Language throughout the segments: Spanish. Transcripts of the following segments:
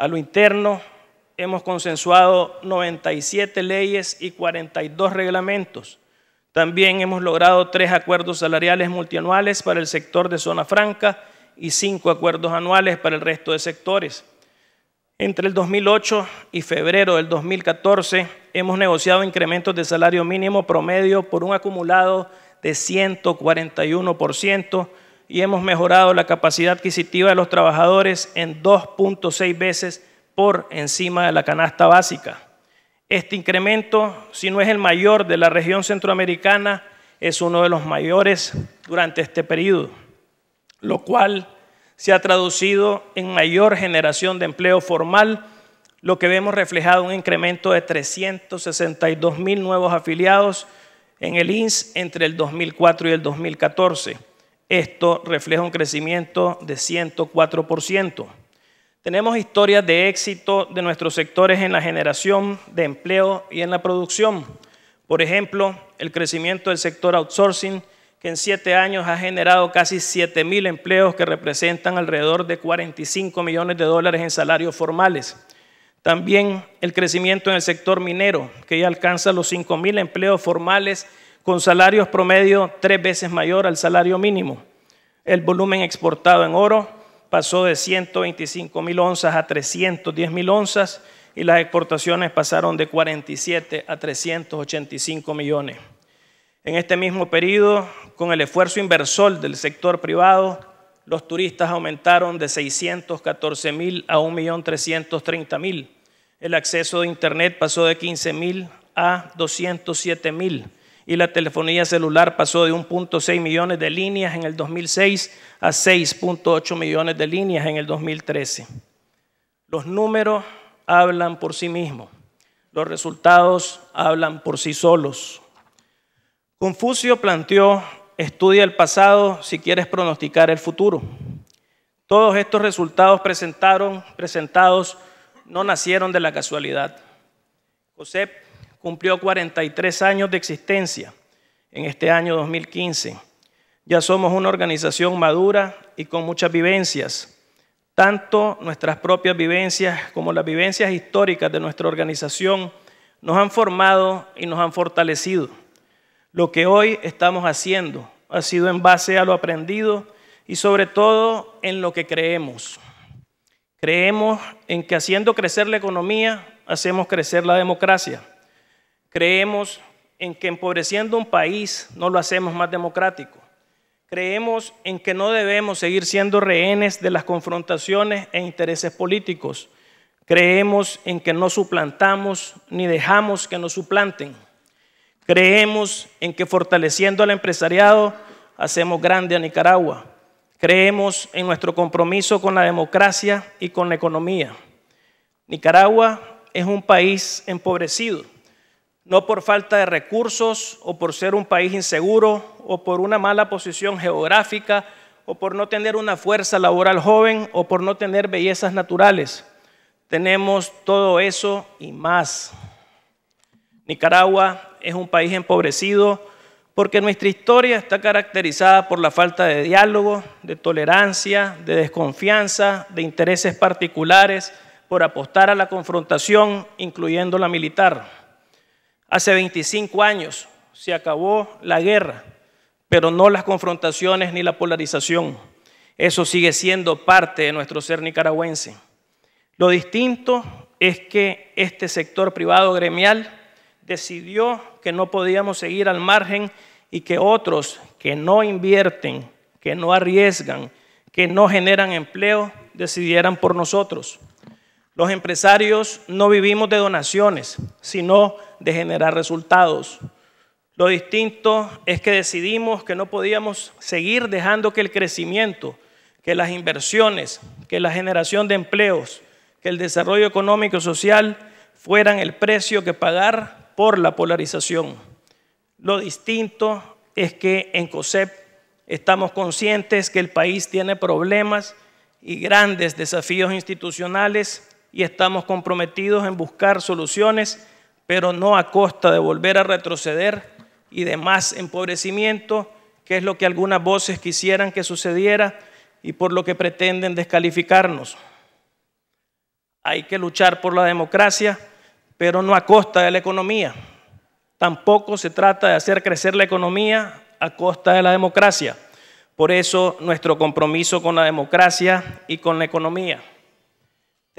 A lo interno, hemos consensuado 97 leyes y 42 reglamentos. También hemos logrado tres acuerdos salariales multianuales para el sector de zona franca y cinco acuerdos anuales para el resto de sectores. Entre el 2008 y febrero del 2014 hemos negociado incrementos de salario mínimo promedio por un acumulado de 141% y hemos mejorado la capacidad adquisitiva de los trabajadores en 2.6 veces por encima de la canasta básica. Este incremento, si no es el mayor de la región centroamericana, es uno de los mayores durante este periodo, lo cual se ha traducido en mayor generación de empleo formal, lo que vemos reflejado en un incremento de 362 mil nuevos afiliados en el INS entre el 2004 y el 2014 esto refleja un crecimiento de 104%. Tenemos historias de éxito de nuestros sectores en la generación de empleo y en la producción. Por ejemplo, el crecimiento del sector outsourcing, que en siete años ha generado casi 7.000 empleos que representan alrededor de 45 millones de dólares en salarios formales. También el crecimiento en el sector minero, que ya alcanza los 5.000 empleos formales con salarios promedio tres veces mayor al salario mínimo. El volumen exportado en oro pasó de 125.000 mil onzas a 310 mil onzas y las exportaciones pasaron de 47 a 385 millones. En este mismo periodo, con el esfuerzo inversor del sector privado, los turistas aumentaron de 614 mil a 1.330.000. El acceso de Internet pasó de 15 mil a 207 mil y la telefonía celular pasó de 1.6 millones de líneas en el 2006 a 6.8 millones de líneas en el 2013. Los números hablan por sí mismos, los resultados hablan por sí solos. Confucio planteó, estudia el pasado si quieres pronosticar el futuro. Todos estos resultados presentaron, presentados no nacieron de la casualidad. Josep, cumplió 43 años de existencia en este año 2015. Ya somos una organización madura y con muchas vivencias, tanto nuestras propias vivencias como las vivencias históricas de nuestra organización nos han formado y nos han fortalecido. Lo que hoy estamos haciendo ha sido en base a lo aprendido y sobre todo en lo que creemos. Creemos en que haciendo crecer la economía, hacemos crecer la democracia. Creemos en que empobreciendo un país no lo hacemos más democrático. Creemos en que no debemos seguir siendo rehenes de las confrontaciones e intereses políticos. Creemos en que no suplantamos ni dejamos que nos suplanten. Creemos en que fortaleciendo al empresariado hacemos grande a Nicaragua. Creemos en nuestro compromiso con la democracia y con la economía. Nicaragua es un país empobrecido no por falta de recursos o por ser un país inseguro o por una mala posición geográfica o por no tener una fuerza laboral joven o por no tener bellezas naturales. Tenemos todo eso y más. Nicaragua es un país empobrecido porque nuestra historia está caracterizada por la falta de diálogo, de tolerancia, de desconfianza, de intereses particulares, por apostar a la confrontación, incluyendo la militar. Hace 25 años se acabó la guerra, pero no las confrontaciones ni la polarización. Eso sigue siendo parte de nuestro ser nicaragüense. Lo distinto es que este sector privado gremial decidió que no podíamos seguir al margen y que otros que no invierten, que no arriesgan, que no generan empleo, decidieran por nosotros. Los empresarios no vivimos de donaciones, sino de generar resultados. Lo distinto es que decidimos que no podíamos seguir dejando que el crecimiento, que las inversiones, que la generación de empleos, que el desarrollo económico y social fueran el precio que pagar por la polarización. Lo distinto es que en COSEP estamos conscientes que el país tiene problemas y grandes desafíos institucionales y estamos comprometidos en buscar soluciones, pero no a costa de volver a retroceder y de más empobrecimiento, que es lo que algunas voces quisieran que sucediera y por lo que pretenden descalificarnos. Hay que luchar por la democracia, pero no a costa de la economía. Tampoco se trata de hacer crecer la economía a costa de la democracia. Por eso nuestro compromiso con la democracia y con la economía.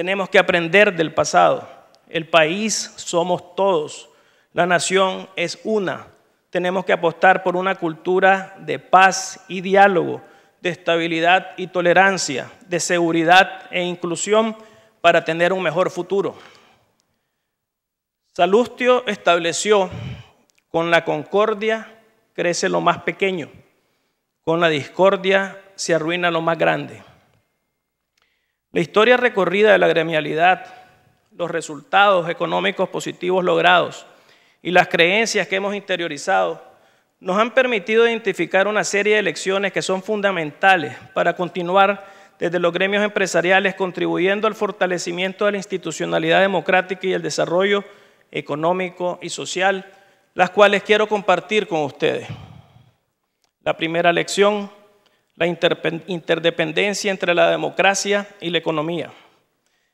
Tenemos que aprender del pasado. El país somos todos. La nación es una. Tenemos que apostar por una cultura de paz y diálogo, de estabilidad y tolerancia, de seguridad e inclusión para tener un mejor futuro. Salustio estableció, con la concordia crece lo más pequeño, con la discordia se arruina lo más grande. La historia recorrida de la gremialidad, los resultados económicos positivos logrados y las creencias que hemos interiorizado nos han permitido identificar una serie de lecciones que son fundamentales para continuar desde los gremios empresariales contribuyendo al fortalecimiento de la institucionalidad democrática y el desarrollo económico y social, las cuales quiero compartir con ustedes. La primera lección la interdependencia entre la democracia y la economía.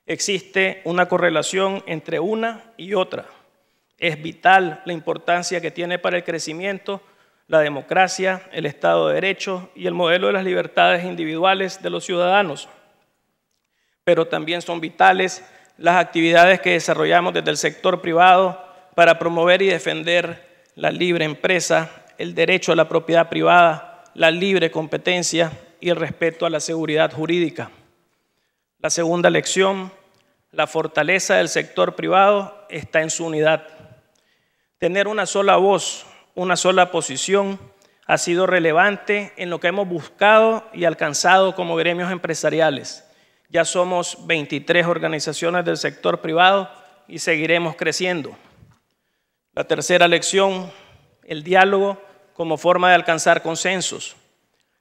Existe una correlación entre una y otra. Es vital la importancia que tiene para el crecimiento la democracia, el Estado de Derecho y el modelo de las libertades individuales de los ciudadanos. Pero también son vitales las actividades que desarrollamos desde el sector privado para promover y defender la libre empresa, el derecho a la propiedad privada, la libre competencia y el respeto a la seguridad jurídica. La segunda lección, la fortaleza del sector privado está en su unidad. Tener una sola voz, una sola posición, ha sido relevante en lo que hemos buscado y alcanzado como gremios empresariales. Ya somos 23 organizaciones del sector privado y seguiremos creciendo. La tercera lección, el diálogo como forma de alcanzar consensos.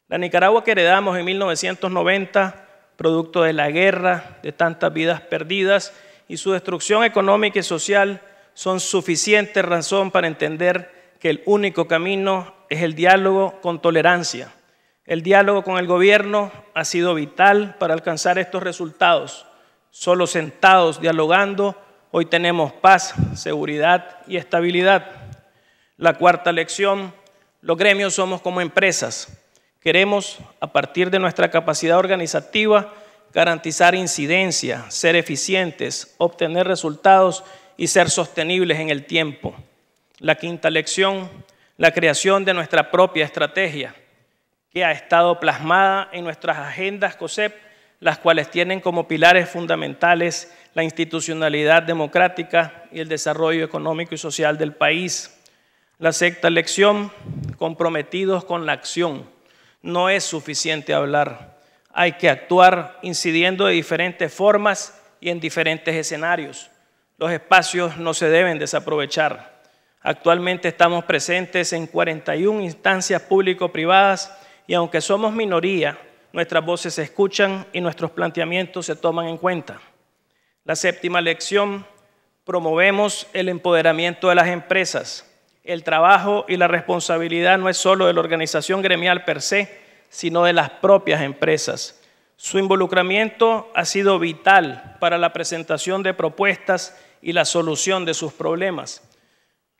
La Nicaragua que heredamos en 1990, producto de la guerra, de tantas vidas perdidas y su destrucción económica y social, son suficiente razón para entender que el único camino es el diálogo con tolerancia. El diálogo con el gobierno ha sido vital para alcanzar estos resultados. Solo sentados dialogando, hoy tenemos paz, seguridad y estabilidad. La cuarta lección los gremios somos como empresas. Queremos, a partir de nuestra capacidad organizativa, garantizar incidencia, ser eficientes, obtener resultados y ser sostenibles en el tiempo. La quinta lección, la creación de nuestra propia estrategia, que ha estado plasmada en nuestras agendas COSEP, las cuales tienen como pilares fundamentales la institucionalidad democrática y el desarrollo económico y social del país. La sexta lección, comprometidos con la acción. No es suficiente hablar, hay que actuar incidiendo de diferentes formas y en diferentes escenarios. Los espacios no se deben desaprovechar. Actualmente estamos presentes en 41 instancias público-privadas y aunque somos minoría, nuestras voces se escuchan y nuestros planteamientos se toman en cuenta. La séptima lección, promovemos el empoderamiento de las empresas el trabajo y la responsabilidad no es solo de la organización gremial per se, sino de las propias empresas. Su involucramiento ha sido vital para la presentación de propuestas y la solución de sus problemas.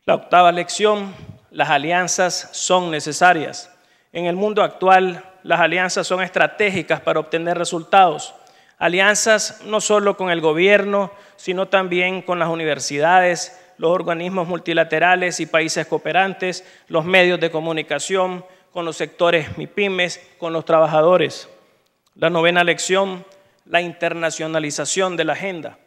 La octava lección, las alianzas son necesarias. En el mundo actual, las alianzas son estratégicas para obtener resultados. Alianzas no solo con el gobierno, sino también con las universidades, los organismos multilaterales y países cooperantes, los medios de comunicación, con los sectores MIPIMES, con los trabajadores. La novena lección, la internacionalización de la agenda.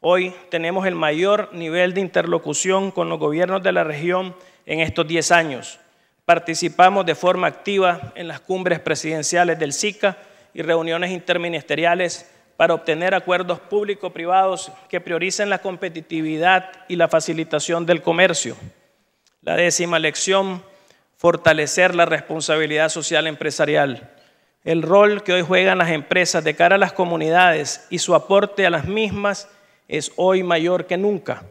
Hoy tenemos el mayor nivel de interlocución con los gobiernos de la región en estos 10 años. Participamos de forma activa en las cumbres presidenciales del SICA y reuniones interministeriales para obtener acuerdos público-privados que prioricen la competitividad y la facilitación del comercio. La décima lección, fortalecer la responsabilidad social empresarial. El rol que hoy juegan las empresas de cara a las comunidades y su aporte a las mismas es hoy mayor que nunca.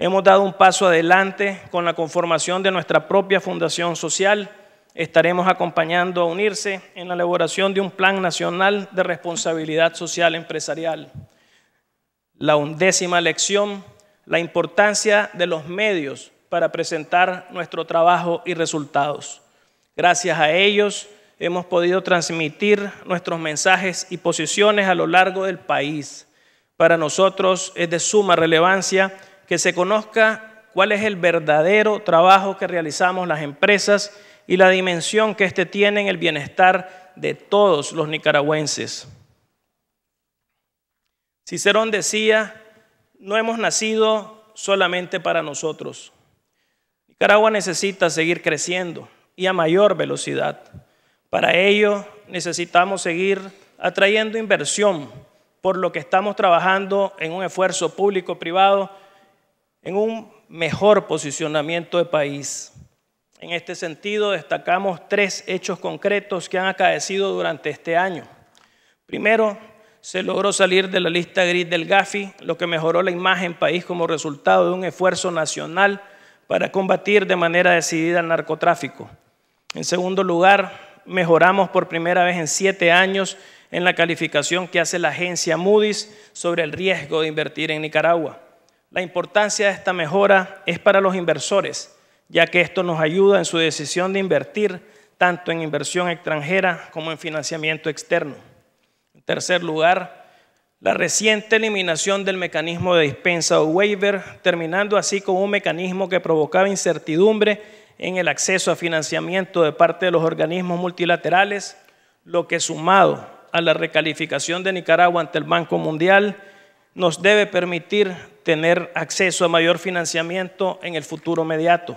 Hemos dado un paso adelante con la conformación de nuestra propia fundación social estaremos acompañando a unirse en la elaboración de un Plan Nacional de Responsabilidad Social Empresarial. La undécima lección, la importancia de los medios para presentar nuestro trabajo y resultados. Gracias a ellos hemos podido transmitir nuestros mensajes y posiciones a lo largo del país. Para nosotros es de suma relevancia que se conozca cuál es el verdadero trabajo que realizamos las empresas y la dimensión que éste tiene en el bienestar de todos los nicaragüenses. Cicerón decía, no hemos nacido solamente para nosotros. Nicaragua necesita seguir creciendo y a mayor velocidad. Para ello necesitamos seguir atrayendo inversión, por lo que estamos trabajando en un esfuerzo público-privado en un mejor posicionamiento de país. En este sentido, destacamos tres hechos concretos que han acaecido durante este año. Primero, se logró salir de la lista gris del GAFI, lo que mejoró la imagen país como resultado de un esfuerzo nacional para combatir de manera decidida el narcotráfico. En segundo lugar, mejoramos por primera vez en siete años en la calificación que hace la agencia Moody's sobre el riesgo de invertir en Nicaragua. La importancia de esta mejora es para los inversores ya que esto nos ayuda en su decisión de invertir tanto en inversión extranjera como en financiamiento externo. En tercer lugar, la reciente eliminación del mecanismo de dispensa o waiver, terminando así con un mecanismo que provocaba incertidumbre en el acceso a financiamiento de parte de los organismos multilaterales, lo que sumado a la recalificación de Nicaragua ante el Banco Mundial nos debe permitir tener acceso a mayor financiamiento en el futuro inmediato.